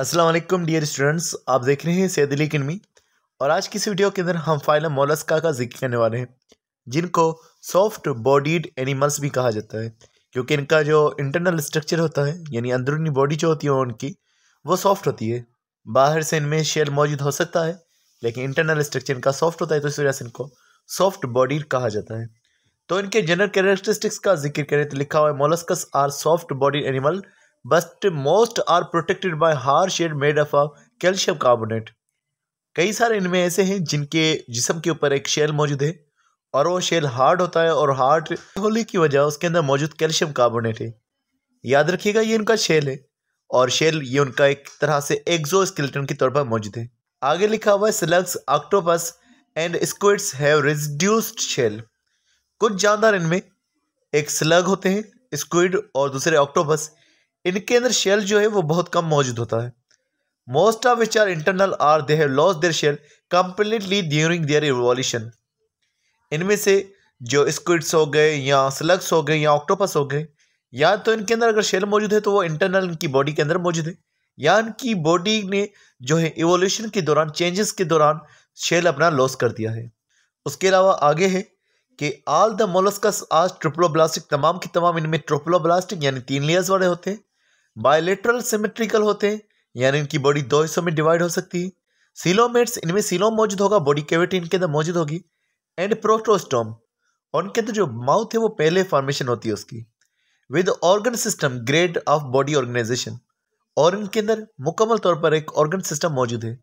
Aslam dear students आप देख रहे हैं सैदली किनमी और आज की इस वीडियो के अंदर हम फाइलम मोलस्का का जिक्र करने वाले हैं जिनको सॉफ्ट बॉडीड एनिमल्स भी कहा जाता है क्योंकि इनका जो इंटरनल स्ट्रक्चर होता है यानी अंदरूनी बॉडी जो होती है उनकी वो सॉफ्ट होती है बाहर से इनमें शेल मौजूद हो सकता है लेकिन इंटरनल स्ट्रक्चर इनका सॉफ्ट होता है तो इस वजह से इनको सॉफ्ट बॉडीड कहा जाता है तो इनके जनरल कैरेक्टरिस्टिक्स का जिक्र करें तो लिखा हुआ है molluscs are soft bodied animal but most are protected by hard shell made of calcium carbonate कई सारे इनमें ऐसे हैं जिनके जिसम के ऊपर एक शेल मौजूद है और वो शेल हार्ड होता है और हार्ड होली की वजह उसके अंदर मौजूद कैल्शियम कार्बोनेट है याद रखिएगा ये उनका शेल है और शेल ये उनका एक तरह से एक्जो स्केलेटन के तौर पर मौजूद है आगे लिखा हुआ है slugs octopus and squids have reduced shell कुछ जानदार इनमें एक स्लग होते हैं स्क्विड और दूसरे ऑक्टोपस इनके अंदर शेल जो है वो बहुत कम मौजूद होता है most of which are internal or they have lost their shell completely during their evolution इनमें से जो स्क्विड्स हो गए या स्लग्स हो गए या ऑक्टोपस हो गए या तो इनके अंदर अगर शेल मौजूद है तो वो इंटरनल इनकी बॉडी के अंदर मौजूद है या इनकी बॉडी ने जो है इवोल्यूशन के दौरान चेंजेस के दौरान शेल अपना लॉस कर दिया है उसके अलावा आगे है कि all the molluscs are triploblastic तमाम की तमाम इनमें ट्रोपलोब्लास्टिक यानी तीन लेयर्स वाले होते हैं बायोलेट्रल सिमेट्रिकल होते हैं यानी इनकी बॉडी दो हिस्सों में डिवाइड हो सकती है सिलोमेट्स इनमें सिलोम मौजूद होगा बॉडी कैविटी इनके अंदर मौजूद होगी एंड प्रोटोस्टोम और इनके अंदर जो माउथ है वो पहले फॉर्मेशन होती है उसकी with organ system grade of body organisation और इनके अंदर मुकम्मल तौर पर एक ऑर्गन सिस्टम मौजूद है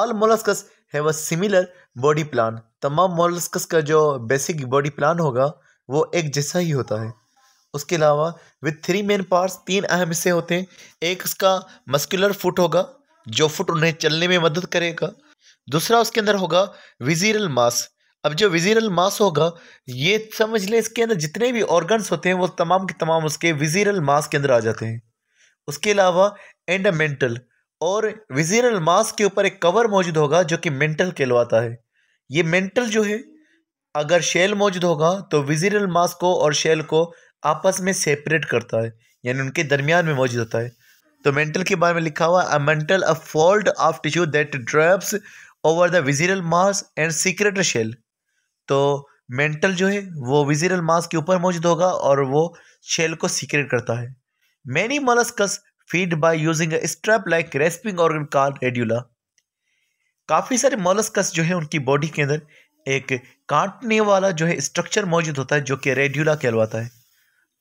all molluscs have a similar body plan तमाम मोलस्कस का जो बेसिक बॉडी प्लान होगा वो एक जैसा ही होता है उसके अलावा विथ थ्री मेन पार्ट्स तीन अहम हिस्से होते हैं एक उसका मस्कुलर फुट होगा जो फुट उन्हें चलने में मदद करेगा दूसरा उसके अंदर होगा विजीरल मास अब जो विजीरल मास होगा ये समझ लें इसके अंदर जितने भी ऑर्गन्स होते हैं वो तमाम के तमाम उसके विजीरल मास के अंदर आ जाते हैं उसके अलावा एंड मेंटल और विजीरल मास के ऊपर एक कवर मौजूद होगा जो कि मेंटल कहलवाता है ये मेंटल जो है अगर शेल मौजूद होगा तो विजीरल मास को और शेल को आपस में सेपरेट करता है यानी उनके दरमियान में मौजूद होता है तो मेंटल के बारे में लिखा हुआ a mantle a fold of tissue that drapes over the visceral mass and secrete shell तो मेंटल जो है वो विजिरल मास के ऊपर मौजूद होगा और वो शेल को सीक्रेट करता है many molluscs feed by using strap like rasping organ called radula काफ़ी सारे मोलस्कस जो है उनकी बॉडी के अंदर एक काटने वाला जो है स्ट्रक्चर मौजूद होता है जो कि रेड्यूला कहलवाता है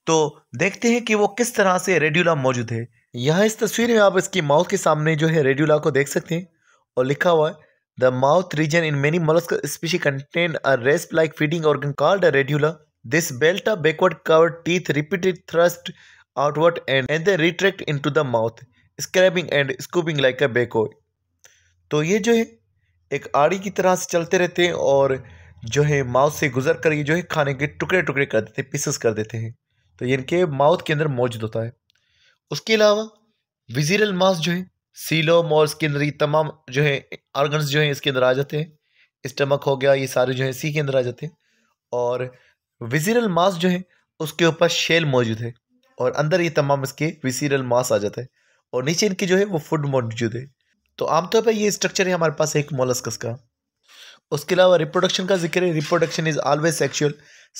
तो देखते हैं कि वो किस तरह से रेडियोला मौजूद है यहाँ इस तस्वीर में आप इसकी माउथ के सामने जो है रेड्यूला को देख सकते हैं और लिखा हुआ है the mouth region in many mollusc species contain a rasp like feeding organ called a radula this belt of backward curved teeth repeated thrust outward and and retract in into the mouth scrubbing and scooping like a तो ये जो है एक आड़ी की तरह से चलते रहते हैं और जो है माउथ से गुजर कर ये जो है खाने के टुकड़े टुकड़े कर देते हैं पीसेस कर देते हैं तो ये इनके माउथ के अंदर मौजूद होता है उसके अलावा विजीरल मास जो है सीलोम और इसके अंदर ये तमाम जो है ऑर्गन्स जो हैं इसके अंदर आ जाते हैं स्टमक हो गया ये सारे जो है सी के अंदर आ जाते हैं और विजीरल मास जो है उसके ऊपर शेल मौजूद है और अंदर ये तमाम इसके विसीरल मास आ जाता है और नीचे इनके जो है वो फूड मौजूद है तो आमतौर पर ये स्ट्रक्चर है हमारे पास एक मोलस्कस का उसके अलावा रिप्रोडक्शन का जिक्र है reproduction is always sexual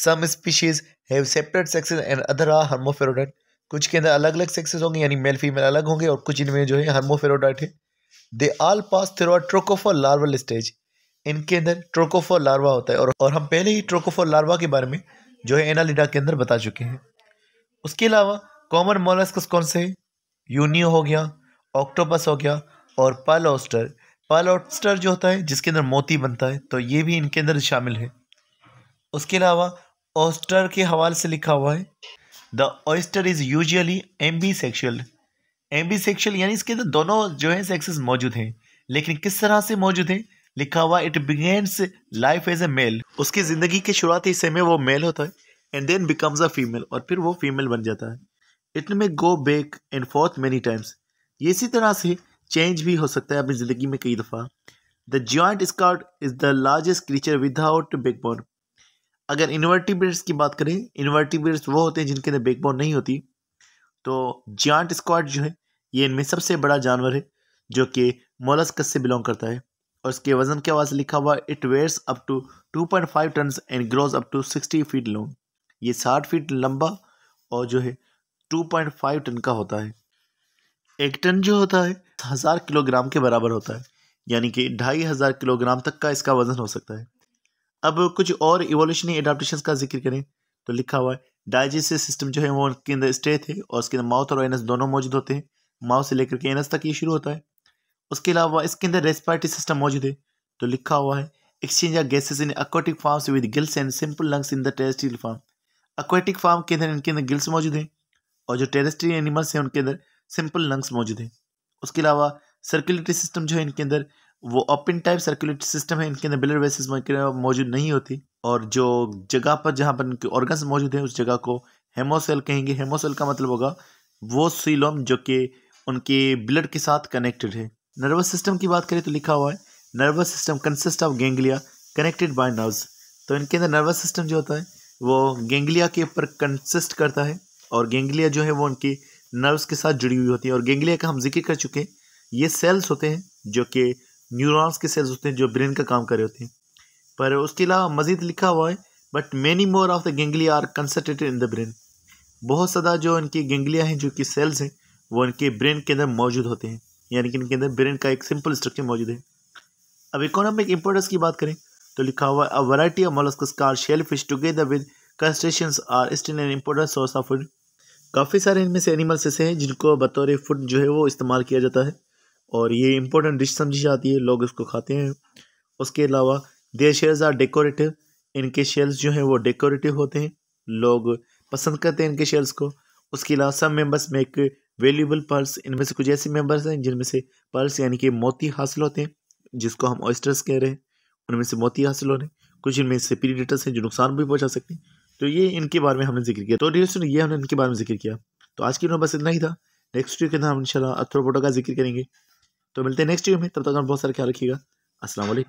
some species have separate sexes and other are hermaphrodite कुछ के अंदर अलग अलग सेक्सेस होंगे यानी मेल फीमेल अलग होंगे और कुछ इनमें जो है हर्मोफेरोडाइट है they all pass through a trochophore larval stage इनके अंदर ट्रोकोफोर लार्वा होता है और और हम पहले ही ट्रोकोफोर लार्वा के बारे में जो है एनालिडा के अंदर बता चुके हैं उसके अलावा कॉमन मोलस्क कौन से यूनियो हो गया ऑक्टोपस हो गया और पालोस्टर पालोस्टर जो होता है जिसके अंदर मोती बनता है तो ये भी इनके अंदर शामिल है उसके अलावा ऑस्टर के हवाले से लिखा हुआ है the oyster is usually ambisexual ambisexual यानी इसके अंदर दोनों जो है सेक्सेस मौजूद हैं लेकिन किस तरह से मौजूद हैं लिखा हुआ it begins life as a male उसकी ज़िंदगी के शुरुआती हिस्से में वो मेल होता है and then becomes a female और फिर वो फीमेल बन जाता है it may go back and forth many times ये इसी तरह से चेंज भी हो सकता है अपनी ज़िंदगी में कई दफ़ा the giant squid is the largest creature without backbone अगर इन्वर्टिब्रेट्स की बात करें इन्वर्टिब्रेट्स वो होते हैं जिनके अंदर बैकबोन नहीं होती तो जियांट स्क्वाड जो है ये इनमें सबसे बड़ा जानवर है जो कि मोलस्कस से बिलोंग करता है और इसके वजन के आवाज़ से लिखा हुआ it weighs up to two point five ton and grows up to sixty feet long ये साठ फीट लंबा और जो है टू पॉइंट फाइव टन का होता है एक टन जो होता है हज़ार किलोग्राम के बराबर होता है यानी कि ढाई हज़ार किलोग्राम तक का इसका वज़न हो सकता है अब कुछ और इवोल्यूशनरी एडाप्टेशन का जिक्र करें तो लिखा हुआ है डाइजेस्टिव सिस्टम जो है वो उसके अंदर स्टे थे और उसके अंदर माउथ और एनस दोनों मौजूद होते हैं माउथ से लेकर के एनस तक ये शुरू होता है उसके अलावा इसके अंदर रेस्पिरेटरी सिस्टम मौजूद है तो लिखा हुआ है exchange of gases in aquatic form with gills and simple lungs in the terrestrial form aquatic form के अंदर इनके अंदर गिल्स मौजूद हैं और जो टेरेस्ट्रियल एनिमल्स हैं उनके अंदर सिंपल लंग्स मौजूद हैं उसके अलावा सर्कुलेटरी सिस्टम जो है इनके अंदर वो ओपन टाइप सर्कुलेटरी सिस्टम है इनके अंदर बिलर वेसिस मौजूद नहीं होती और जो जगह पर जहाँ पर इनके ऑर्गन्स मौजूद हैं उस जगह को हेमोसेल कहेंगे हेमोसेल का मतलब होगा वो सीलोम जो कि उनके ब्लड के साथ कनेक्टेड है नर्वस सिस्टम की बात करें तो लिखा हुआ है nervous system consist of ganglia connected by nerves तो इनके अंदर नर्वस सिस्टम जो होता है वो गेंगलिया के ऊपर कंसिस्ट करता है और गेंगलिया जो है वो उनके नर्व्स के साथ जुड़ी हुई होती है और गेंगलिया का हम जिक्र कर चुके हैं ये सेल्स होते हैं जो कि न्यूरॉन्स के सेल्स होते हैं जो ब्रेन का काम कर रहे होते हैं पर उसके अलावा मज़ीद लिखा हुआ है but many more of the ganglia are concentrated in the brain बहुत ज़्यादा जो इनकी गेंगलियाँ हैं जो कि सेल्स हैं वो इनके ब्रेन के अंदर मौजूद होते हैं यानी कि इनके अंदर ब्रेन का एक सिंपल स्ट्रक्चर मौजूद है अब इकोनॉमिक इम्पोर्टेंस की बात करें तो लिखा हुआ अ वराइटी ऑफ मोलस्क कार shellfish together with crustaceans are still an important source of food काफ़ी सारे इनमें से एनिमल्स ऐसे हैं जिनको बतौर फूड जो है वो इस्तेमाल किया जाता है और ये इम्पोर्टेंट डिश समझी जाती है लोग इसको खाते हैं उसके अलावा देर शेल्स आर डेकोरेटिव इनके शेल्स जो हैं वो डेकोरेटिव होते हैं लोग पसंद करते हैं इनके शेल्स को उसके अलावा सब मेम्बर्स में एक वेल्यूबल पर्ल्स इनमें से कुछ ऐसे मेम्बर्स हैं जिनमें से पर्ल्स यानी कि मोती हासिल होते हैं जिसको हम ऑयस्टर्स कह रहे हैं उनमें से मोती हासिल हो रहे हैं कुछ इनमें से प्रीडेटर्स हैं जो नुकसान भी पहुँचा सकते हैं तो ये इनके बारे में हमने जिक्र किया तो डियर ये हमने इनके बारे में जिक्र किया तो आज की वीडियो बस इतना ही था नेक्स्ट वीडियो के अंदर हम इंशाल्लाह अथ्रोपोडो का जिक्र करेंगे तो मिलते हैं नेक्स्ट वीडियो में तब तक बहुत सारा ख्याल रखिएगा असलम